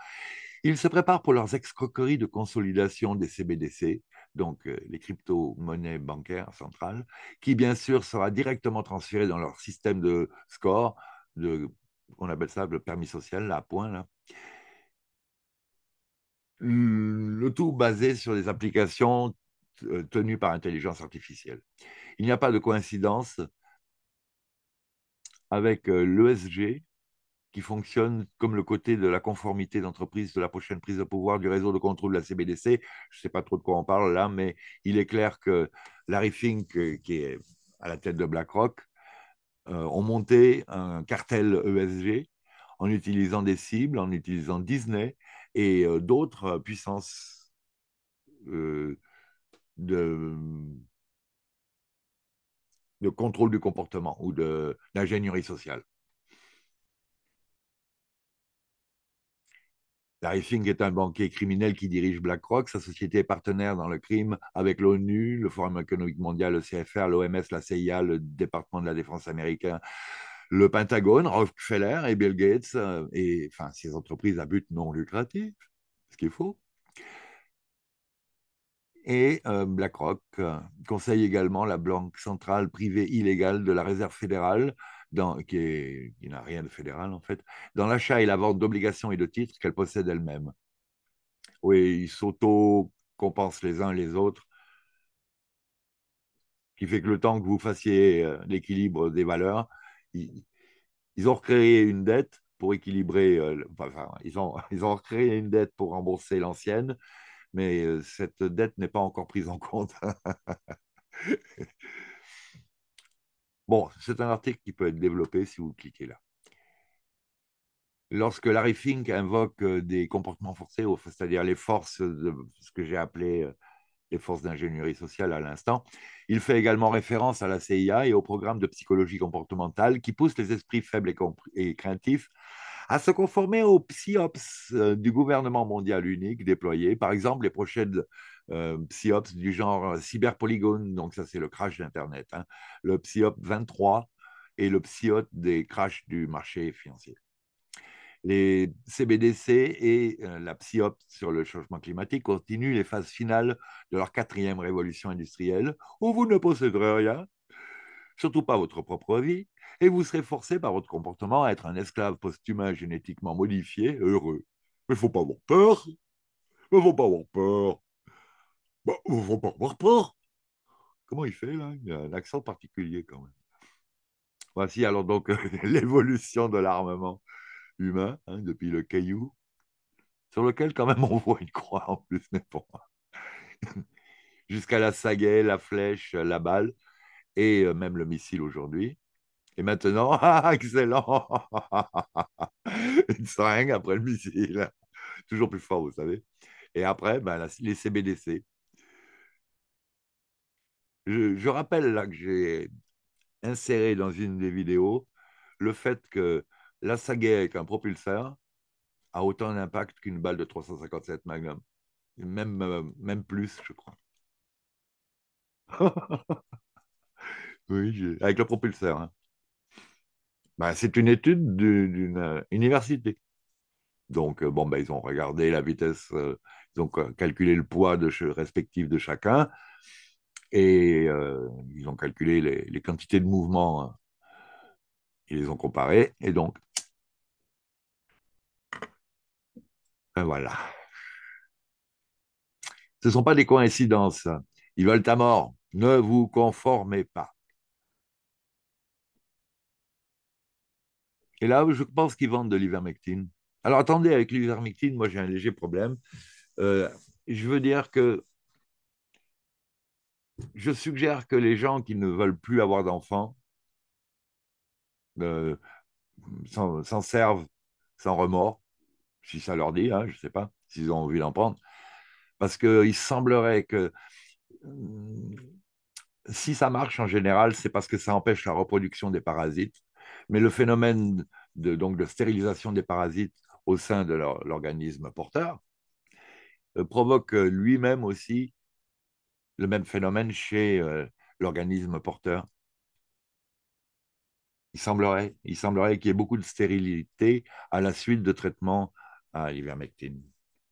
ils se préparent pour leurs excroqueries de consolidation des CBDC, donc euh, les crypto-monnaies bancaires centrales, qui bien sûr sera directement transférée dans leur système de score, de, on appelle ça le permis social, là, à point. Là. Le tout basé sur des applications euh, tenues par intelligence artificielle. Il n'y a pas de coïncidence avec euh, l'ESG, fonctionne comme le côté de la conformité d'entreprise de la prochaine prise de pouvoir du réseau de contrôle de la CBDC. Je ne sais pas trop de quoi on parle là, mais il est clair que Larry Fink, euh, qui est à la tête de BlackRock, euh, ont monté un cartel ESG en utilisant des cibles, en utilisant Disney et euh, d'autres puissances de, de contrôle du comportement ou de d'ingénierie sociale. Larry Fink est un banquier criminel qui dirige BlackRock. Sa société est partenaire dans le crime avec l'ONU, le Forum économique mondial, le CFR, l'OMS, la CIA, le département de la défense américain, le Pentagone, Rockefeller et Bill Gates, euh, et enfin ces entreprises à but non lucratif, ce qu'il faut. Et euh, BlackRock euh, conseille également la banque centrale privée illégale de la Réserve fédérale, dans, qui, n'a rien de fédéral en fait, dans l'achat et la vente d'obligations et de titres qu'elle possède elle-même. Oui, ils s'auto-compensent les uns les autres, qui fait que le temps que vous fassiez euh, l'équilibre des valeurs, ils, ont recréé une dette pour équilibrer, euh, enfin, ils ont, ils ont recréé une dette pour rembourser l'ancienne, mais euh, cette dette n'est pas encore prise en compte. Bon, c'est un article qui peut être développé si vous cliquez là. Lorsque Larry Fink invoque euh, des comportements forcés, c'est-à-dire les forces de ce que j'ai appelé euh, les forces d'ingénierie sociale à l'instant, il fait également référence à la CIA et au programme de psychologie comportementale qui pousse les esprits faibles et craintifs à se conformer aux psyops euh, du gouvernement mondial unique déployé, par exemple les prochaines euh, psyops du genre euh, cyberpolygone, donc ça c'est le crash d'Internet, hein. le psyop 23 et le psyop des crashs du marché financier. Les CBDC et la psyop sur le changement climatique continuent les phases finales de leur quatrième révolution industrielle, où vous ne posséderez rien, surtout pas votre propre vie, et vous serez forcé par votre comportement à être un esclave post-humain génétiquement modifié, heureux. Mais il ne faut pas avoir peur. Il ne faut pas avoir peur. Il bah, ne faut pas avoir peur. Comment il fait là Il a un accent particulier quand même. Voici alors donc l'évolution de l'armement humain hein, depuis le caillou, sur lequel quand même on voit une croix en plus, mais bon. Jusqu'à la sagaie, la flèche, la balle et euh, même le missile aujourd'hui. Et maintenant, excellent Une seringue après le missile. Toujours plus fort, vous savez. Et après, ben, les CBDC. Je, rappelle là que j'ai inséré dans une des vidéos le fait que la saga avec un propulseur a autant d'impact qu'une balle de 357 Magnum. Même, euh, même plus, je crois. oui, avec le propulseur. Hein. Ben, c'est une étude d'une euh, université. Donc, euh, bon, ben, ils ont regardé la vitesse, euh, ils ont calculé le poids respectif de chacun et ils ont calculé les, quantités de mouvement. Ils les ont comparés et donc, ben, voilà. Ce ne sont pas des coïncidences. Ils veulent ta mort. Ne vous conformez pas. Et là, je pense qu'ils vendent de l'ivermectine. Alors attendez, avec l'ivermectine, moi j'ai un léger problème. Euh, je veux dire que je suggère que les gens qui ne veulent plus avoir d'enfants euh, s'en servent sans remords, si ça leur dit, hein, je ne sais pas, s'ils ont envie d'en prendre. Parce qu'il semblerait que euh, si ça marche en général, c'est parce que ça empêche la reproduction des parasites mais le phénomène de, donc, de stérilisation des parasites au sein de l'organisme porteur euh, provoque euh, lui-même aussi le même phénomène chez euh, l'organisme porteur. Il semblerait, semblerait qu'il y ait beaucoup de stérilité à la suite de traitements à l'ivermectine.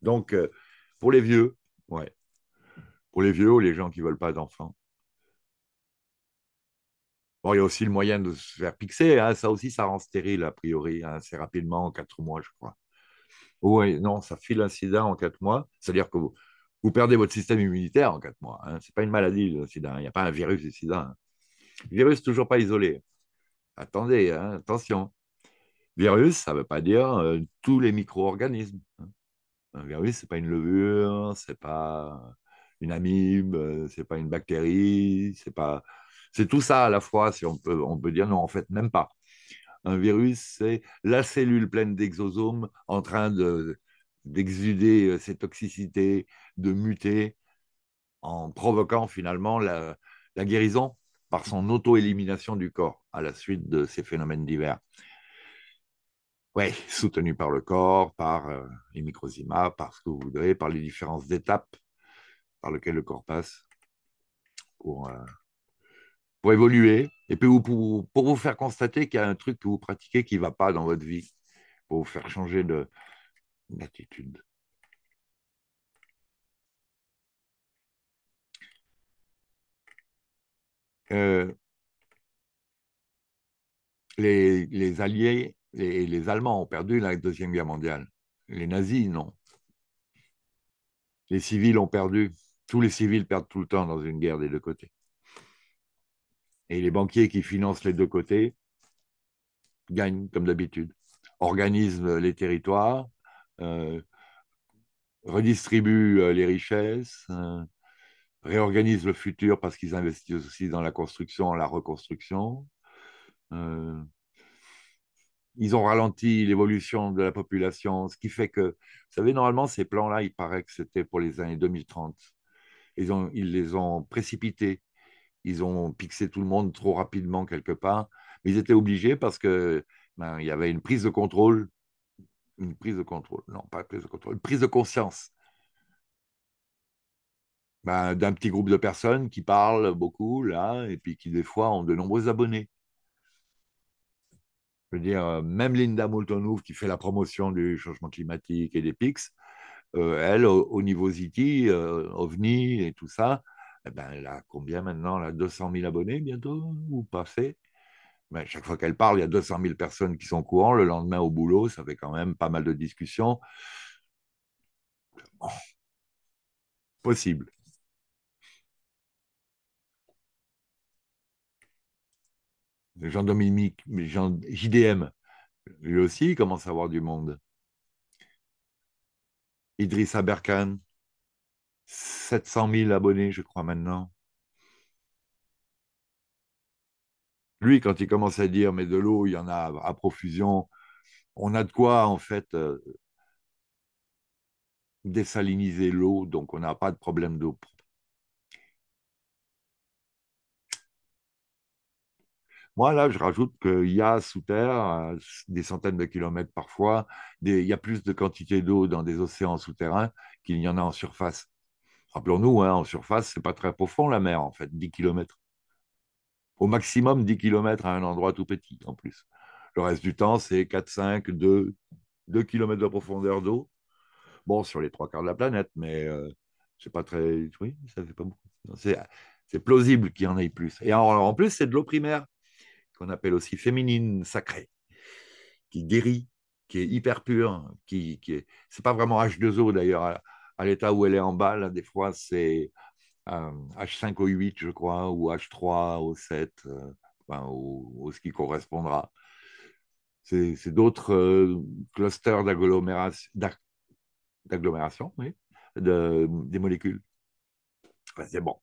Donc, pour les vieux, ouais. Pour les vieux les gens qui ne veulent pas d'enfants, il y a aussi le moyen de se faire pixer. Hein. Ça aussi, ça rend stérile, a priori, assez hein. rapidement, en 4 mois, je crois. Oui, non, ça file un sida en 4 mois. C'est-à-dire que vous, perdez votre système immunitaire en quatre mois. Hein. Ce n'est pas une maladie, le Il n'y a pas un virus le sida. Virus toujours pas isolé. Attendez, attention. Virus, ça ne veut pas dire euh, tous les micro-organismes. Un virus, ce n'est pas une levure, ce n'est pas une amibe, euh, ce n'est pas une bactérie, ce n'est pas c'est tout ça à la fois, si on peut, on peut dire non, en fait, même pas. Un virus, c'est la cellule pleine d'exosomes en train d'exuder euh, ses toxicités, de muter, en provoquant finalement la, guérison par son auto-élimination du corps à la suite de ces phénomènes divers. Oui, soutenu par le corps, par euh, les microzymas, par ce que vous voudrez, par les différentes étapes par lesquelles le corps passe pour euh, évoluer et puis pour, vous faire constater qu'il y a un truc que vous pratiquez qui va pas dans votre vie, pour vous faire changer d'attitude. Euh, les, Alliés, et les Allemands ont perdu la Deuxième Guerre mondiale. Les nazis, non. Les civils ont perdu. Tous les civils perdent tout le temps dans une guerre des deux côtés et les banquiers qui financent les deux côtés gagnent comme d'habitude, organisent les territoires, euh, redistribuent euh, les richesses, euh, réorganisent le futur parce qu'ils investissent aussi dans la construction, la reconstruction. Euh, ils ont ralenti l'évolution de la population, ce qui fait que, vous savez, normalement, ces plans-là, il paraît que c'était pour les années 2030. Ils, ont, ils les ont précipités ils ont pixé tout le monde trop rapidement quelque part. Mais ils étaient obligés parce que ben, il y avait une prise de contrôle, une prise de contrôle, non pas prise de contrôle, une prise de conscience ben, d'un petit groupe de personnes qui parlent beaucoup là et puis qui des fois ont de nombreux abonnés. Je veux dire, euh, même Linda Moultonouf, qui fait la promotion du changement climatique et des PICS, euh, elle, au, niveau Ziti, euh, OVNI et tout ça, eh ben, elle a combien maintenant Elle a 200 000 abonnés bientôt, ou passé mais chaque fois qu'elle parle, il y a 200 000 personnes qui sont au Le lendemain, au boulot, ça fait quand même pas mal de discussions. Possible. Jean-Dominique, Jean, JDM, lui aussi, il commence à avoir du monde. Idriss Aberkan 700 000 abonnés, je crois, maintenant. Lui, quand il commence à dire, mais de l'eau, il y en a à profusion, on a de quoi, en fait, euh, désaliniser l'eau, donc on n'a pas de problème d'eau. Moi, là, je rajoute qu'il y a sous terre, euh, des centaines de kilomètres parfois, il y a plus de quantité d'eau dans des océans souterrains qu'il y en a en surface. Rappelons-nous, hein, en surface, c'est pas très profond la mer, en fait, 10 km. Au maximum 10 km à un endroit tout petit, en plus. Le reste du temps, c'est 4, 5, 2, 2 km de profondeur d'eau. Bon, sur les trois quarts de la planète, mais euh, c'est pas très. Oui, ça fait pas beaucoup. C'est plausible qu'il y en ait plus. Et en, plus, c'est de l'eau primaire, qu'on appelle aussi féminine, sacrée, qui guérit, qui est hyper pure, qui, qui est. pas vraiment H2O d'ailleurs à l'état où elle est en bas, des fois, c'est H5O8, euh, je crois, ou H3O7, euh, enfin, ou, ce qui correspondra. C'est d'autres euh, clusters d'agglomération des molécules. c'est bon.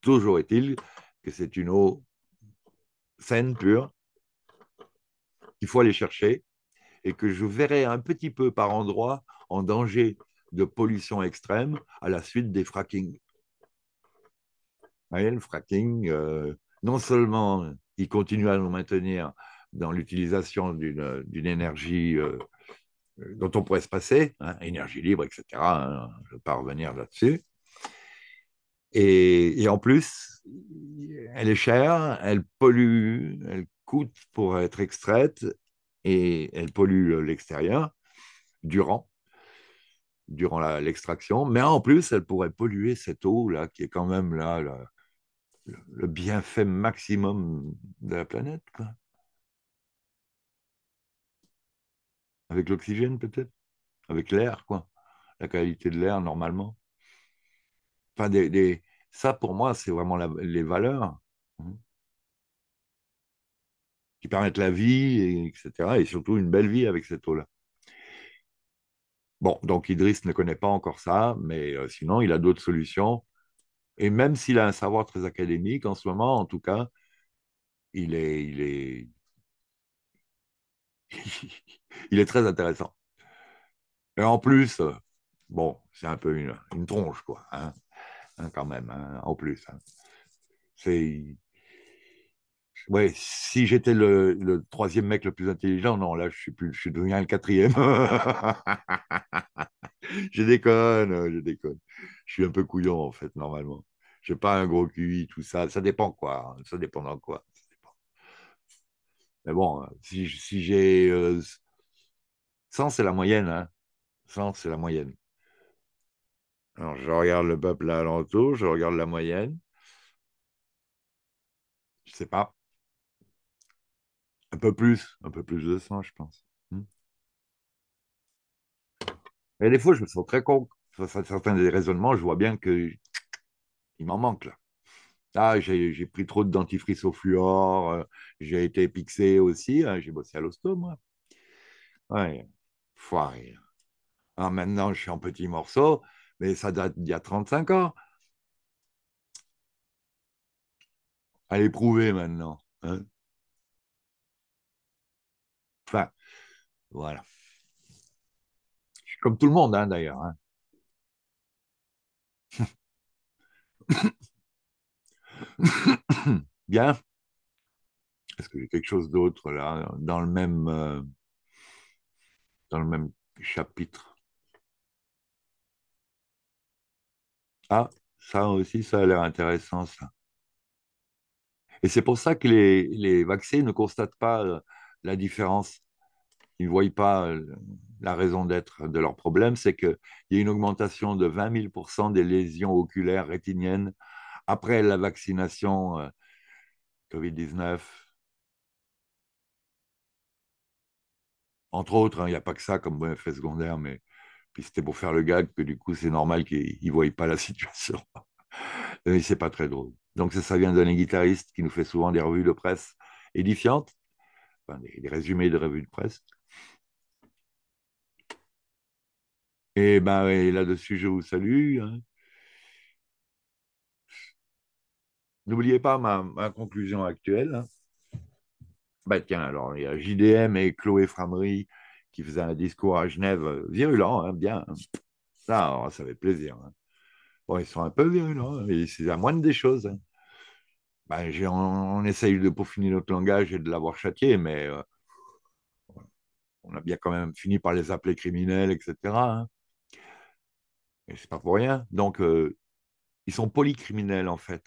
Toujours est-il que c'est une eau saine, pure, qu'il faut aller chercher et que je verrai un petit peu par endroit en danger de pollution extrême à la suite des frackings. Vous le fracking, euh, non seulement il continue à nous maintenir dans l'utilisation d'une énergie euh, dont on pourrait se passer, hein, énergie libre, etc. Hein, je ne vais pas revenir là-dessus. Et, et, en plus, elle est chère, elle pollue, elle coûte pour être extraite et elle pollue euh, l'extérieur durant durant l'extraction, mais en plus, elle pourrait polluer cette eau-là, qui est quand même là, le, bienfait maximum de la planète. Avec l'oxygène, peut-être Avec l'air, quoi. La qualité de l'air, normalement. des, Ça, pour moi, c'est vraiment les valeurs hein, qui permettent la vie, etc. Et surtout une belle vie avec cette eau-là. Bon, donc Idriss ne connaît pas encore ça, mais euh, sinon, il a d'autres solutions. Et même s'il a un savoir très académique, en ce moment, en tout cas, il est, il est, il est très intéressant. Et en plus, euh, bon, c'est un peu une, tronche, quoi, hein, hein, quand même, hein, en plus. C'est Ouais, si j'étais le, troisième mec le plus intelligent, non, là, je suis, plus, je suis devenu le quatrième. je déconne, je déconne. Je suis un peu couillon, en fait, normalement. Je n'ai pas un gros QI, tout ça. Ça dépend quoi. Hein. Ça dépend dans quoi. Mais bon, hein, si, si j'ai. 100, euh, c'est la moyenne. 100, hein. c'est la moyenne. Alors, je regarde le peuple à alentour, je regarde la moyenne. Je sais pas. Un peu plus, un peu plus de sang, je pense. et hmm. des fois, je me sens très con. Certains des raisonnements, je vois bien que il m'en manque là. Ah, j'ai pris trop de dentifrice au fluor, euh, j'ai été pixé aussi, hein, j'ai bossé à l'hosto, moi. Ouais, foiré. Ah, maintenant, je suis en petits morceaux, mais ça date d'il y a 35 ans. À l'éprouver maintenant. Hein Enfin, voilà. Je suis comme tout le monde, hein, d'ailleurs. Hein. Bien. Est-ce que j'ai quelque chose d'autre là, dans le même, euh, dans le même chapitre Ah, ça aussi, ça a l'air intéressant, ça. Et c'est pour ça que les, vaccins ne constatent pas euh, la différence ils ne voient pas euh, la raison d'être de leur problème, c'est qu'il y a une augmentation de 20 000 des lésions oculaires rétiniennes après la vaccination euh, Covid-19. Entre autres, hein, il n'y a pas que ça comme effet secondaire, mais puis c'était pour faire le gag que du coup, c'est normal qu'ils ne voient pas la situation. Et c'est pas très drôle. Donc ça, vient d'un guitariste qui nous fait souvent des revues de presse édifiantes, enfin, des résumés de revues de presse, Eh ben, et, ben, là-dessus, je vous salue. Hein. N'oubliez pas ma, conclusion actuelle. Hein. Bah, tiens, alors il y a JDM et Chloé Framery qui faisaient un discours à Genève euh, virulent, hein, bien. Ça, oh, ça fait plaisir. Bon, ils sont un peu virulents, et c'est la moindre des choses. Bah, on, essaye de peaufiner notre langage et de l'avoir châtié, mais euh, on a bien quand même fini par les appeler criminels, etc. Et c'est pas pour rien. Donc, euh, ils sont polycriminels, en fait.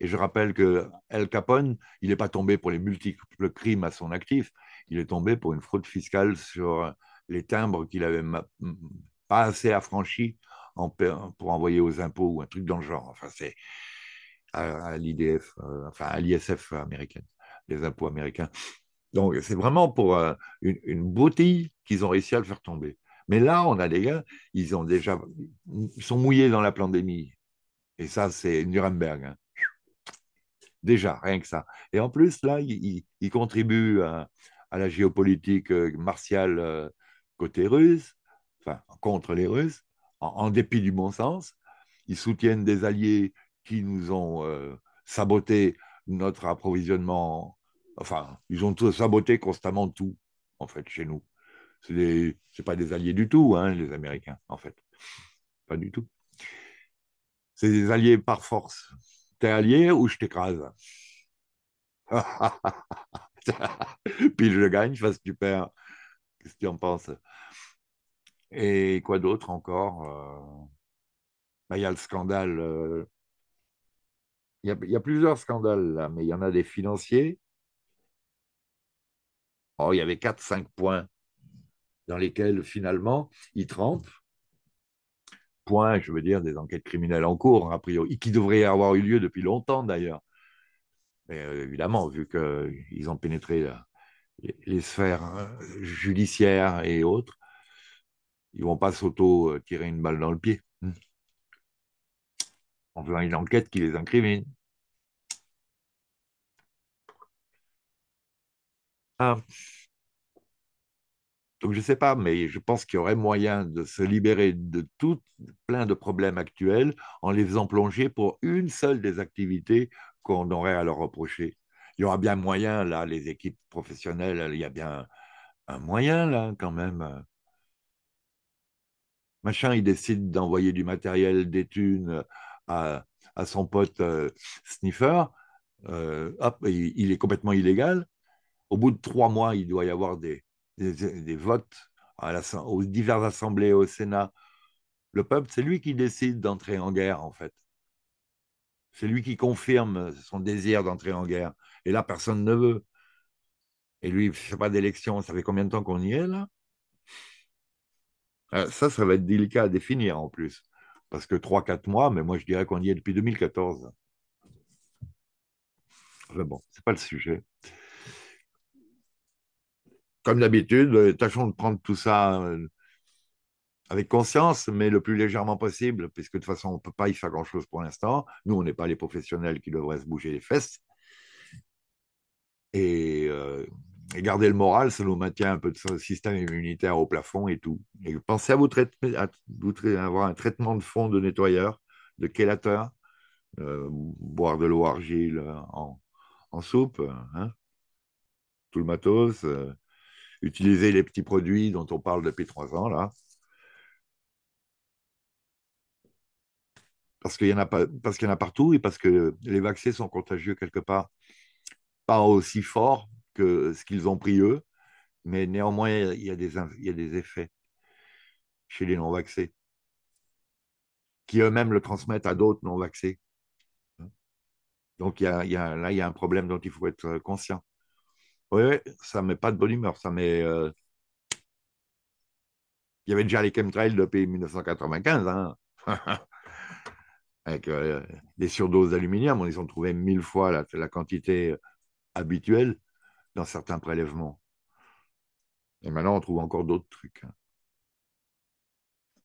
Et je rappelle que El Capone, il n'est pas tombé pour les multiples crimes à son actif, il est tombé pour une fraude fiscale sur les timbres qu'il avait pas assez affranchis en, pour envoyer aux impôts ou un truc dans le genre. Enfin, c'est à, l'IDF, euh, enfin à l'ISF américaine, les impôts américains. Donc, c'est vraiment pour euh, une, une, beauté qu'ils ont réussi à le faire tomber. Mais là, on a des gars, ils ont déjà, sont mouillés dans la pandémie. Et ça, c'est Nuremberg. Hein. Déjà, rien que ça. Et en plus, là, ils, contribuent à, la géopolitique euh, martiale euh, côté russe, enfin, contre les Russes, en, dépit du bon sens. Ils soutiennent des alliés qui nous ont euh, saboté notre approvisionnement. Enfin, ils ont saboté constamment tout, en fait, chez nous. Ce n'est pas des alliés du tout, hein, les Américains, en fait. Pas du tout. C'est des alliés par force. es allié ou je t'écrase Puis je gagne, face tu perds. Qu'est-ce que tu en penses Et quoi d'autre encore euh? bah, Il y a le scandale. Euh, il y, a, plusieurs scandales là, mais il y en a des financiers. Oh, il y avait 4-5 points dans lesquels finalement ils trempent. Point, je veux dire, des enquêtes criminelles en cours, hein, a priori, qui devraient avoir eu lieu depuis longtemps d'ailleurs. Mais euh, évidemment, vu qu'ils euh, ont pénétré euh, les sphères hein, judiciaires et autres, ils ne vont pas s'auto-tirer une balle dans le pied en hmm. faisant une enquête qui les incrimine. Ah. Donc je ne sais pas, mais je pense qu'il y aurait moyen de se libérer de tout plein de problèmes actuels en les faisant plonger pour une seule des activités qu'on aurait à leur reprocher. Il y aura bien moyen, là, les équipes professionnelles, il y a bien un moyen, là, quand même. Machin, il décide d'envoyer du matériel, des thunes euh, à, à son pote euh, sniffer. Euh, hop, il est complètement illégal. Au bout de trois mois, il doit y avoir des, des, votes aux diverses assemblées, au Sénat. Le peuple, c'est lui qui décide d'entrer en guerre, en fait. C'est lui qui confirme son désir d'entrer en guerre. Et là, personne ne veut. Et lui, ne pas d'élection, ça fait combien de temps qu'on y est là euh, Ça, ça va être délicat à définir en plus. Parce que 3-4 mois, mais moi je dirais qu'on y est depuis 2014. Mais bon, c'est pas le sujet comme d'habitude, euh, tâchons de prendre tout ça euh, avec conscience, mais le plus légèrement possible, puisque de toute façon, on ne peut pas y faire grand-chose pour l'instant. Nous, on n'est pas les professionnels qui devraient se bouger les fesses. Et, euh, garder le moral, ça nous maintient un peu de système immunitaire au plafond et tout. Et pensez à, vous avoir un traitement de fond de nettoyeur, de chélateur, boire de l'eau argile en, soupe, hein. tout le matos utiliser les petits produits dont on parle depuis trois ans, là. Parce qu'il y, en a pas, parce qu'il y en a partout et parce que les vaccins sont contagieux quelque part, pas aussi fort que ce qu'ils ont pris eux, mais néanmoins, il y a des, effets chez les non-vaccés qui eux-mêmes le transmettent à d'autres non-vaccés. Donc là, il y a un problème dont il faut être conscient. Oui, ça met pas de bonne humeur, ça met. Euh, il y avait déjà les chemtrails depuis 1995, hein avec des euh, surdoses d'aluminium, on les ont trouvé mille fois la, quantité euh, habituelle dans certains prélèvements. Et maintenant, on trouve encore d'autres trucs. Hein.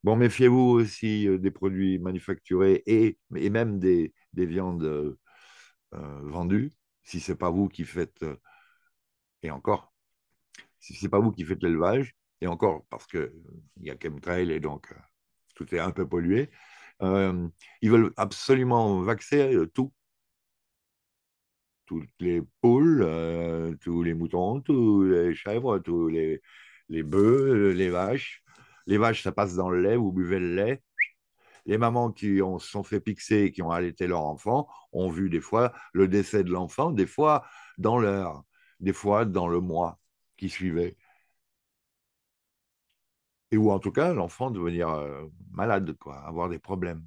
Bon, méfiez-vous aussi des produits manufacturés et, même des, viandes vendues, si ce n'est pas vous qui faites et encore, si c'est pas vous qui faites l'élevage, et encore parce que euh, il y a trail et donc euh, tout est un peu pollué, euh, ils veulent absolument vaxer tout. Toutes les poules, tous les moutons, tous les chèvres, tous les, les bœufs, les vaches. Les vaches, ça passe dans le lait, vous buvez le lait. Les mamans qui ont, sont fait pixer et qui ont allaité leur enfant ont vu des fois le décès de l'enfant, des fois dans leur des fois dans le mois qui suivait. Et ou en tout cas, l'enfant devenir euh, malade, quoi, avoir des problèmes.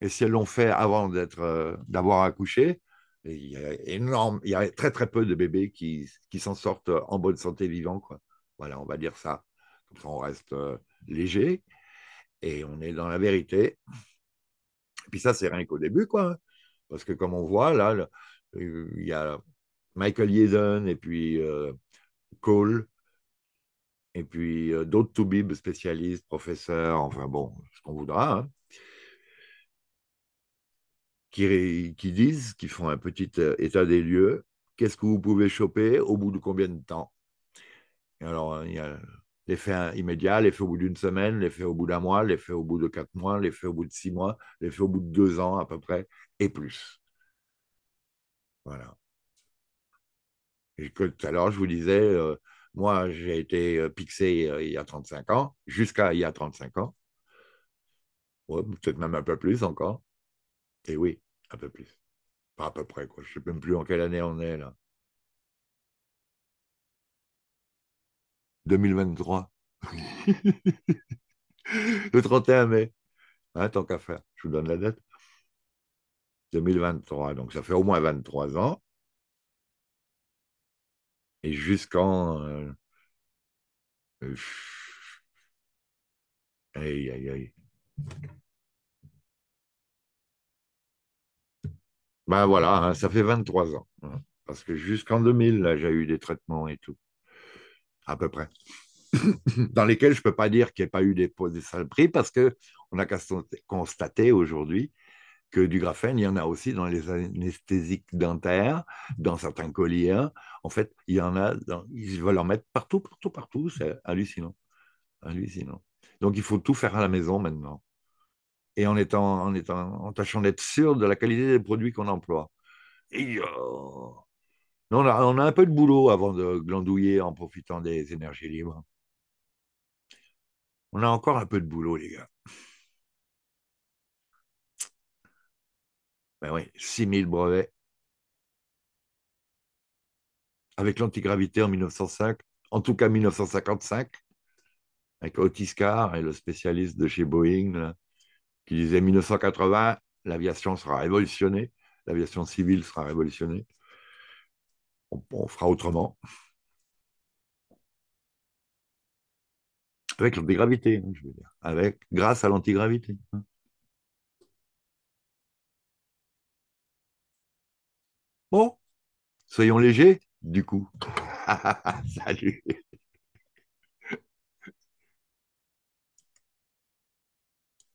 Et si elles l'ont fait avant d'être, euh, d'avoir accouché, il y a énorme, il y a très très peu de bébés qui, s'en sortent euh, en bonne santé vivant, quoi. Voilà, on va dire ça. Comme ça, on reste léger et on est dans la vérité. Et puis ça, c'est rien qu'au début, quoi. Hein. Parce que comme on voit, là, il y a Michael Yeadon et puis euh, Cole et puis euh, d'autres toubibs spécialistes, professeurs, enfin bon, ce qu'on voudra, hein, qui, qui, disent, qui font un petit euh, état des lieux, qu'est-ce que vous pouvez choper au bout de combien de temps Alors, il y a l'effet immédiat, l'effet au bout d'une semaine, l'effet au bout d'un mois, l'effet au bout de quatre mois, l'effet au bout de six mois, l'effet au bout de deux ans à peu près, et plus. Voilà tout à l'heure, je vous disais, euh, moi, j'ai été euh, pixé euh, il y a 35 ans, jusqu'à il y a 35 ans. Ouais, peut-être même un peu plus encore. Et eh oui, un peu plus. Pas à peu près, quoi. Je ne sais même plus en quelle année on est, là. 2023. le 31 mai. Hein, tant qu'à faire. Je vous donne la date. 2023. Donc, ça fait au moins 23 ans et jusqu'en. Euh, euh, aïe, aïe, aïe. Ben voilà, hein, ça fait 23 ans. Hein, parce que jusqu'en 2000, là, j'ai eu des traitements et tout. À peu près. Dans lesquels je ne peux pas dire qu'il n'y ait pas eu des, des sales prix parce qu'on a constaté aujourd'hui du graphène, il y en a aussi dans les anesthésiques dentaires, dans certains colliers. Hein. En fait, il y en a, dans, ils veulent en mettre partout, partout, partout. C'est hallucinant. Hallucinant. Donc, il faut tout faire à la maison maintenant. Et en, étant, en, étant, en tâchant d'être sûr de la qualité des produits qu'on emploie. on, a, on a un peu de boulot avant de glandouiller en profitant des énergies libres. On a encore un peu de boulot, les gars. 6 ben oui, 6000 brevets. Avec l'antigravité en 1905, en tout cas 1955, avec Otis Carr et le spécialiste de chez Boeing, qui disait 1980, l'aviation sera révolutionnée, l'aviation civile sera révolutionnée. On, fera autrement. Avec l'antigravité, hein, je veux dire. Avec, grâce à l'antigravité. Hein. soyons légers, du coup. Salut.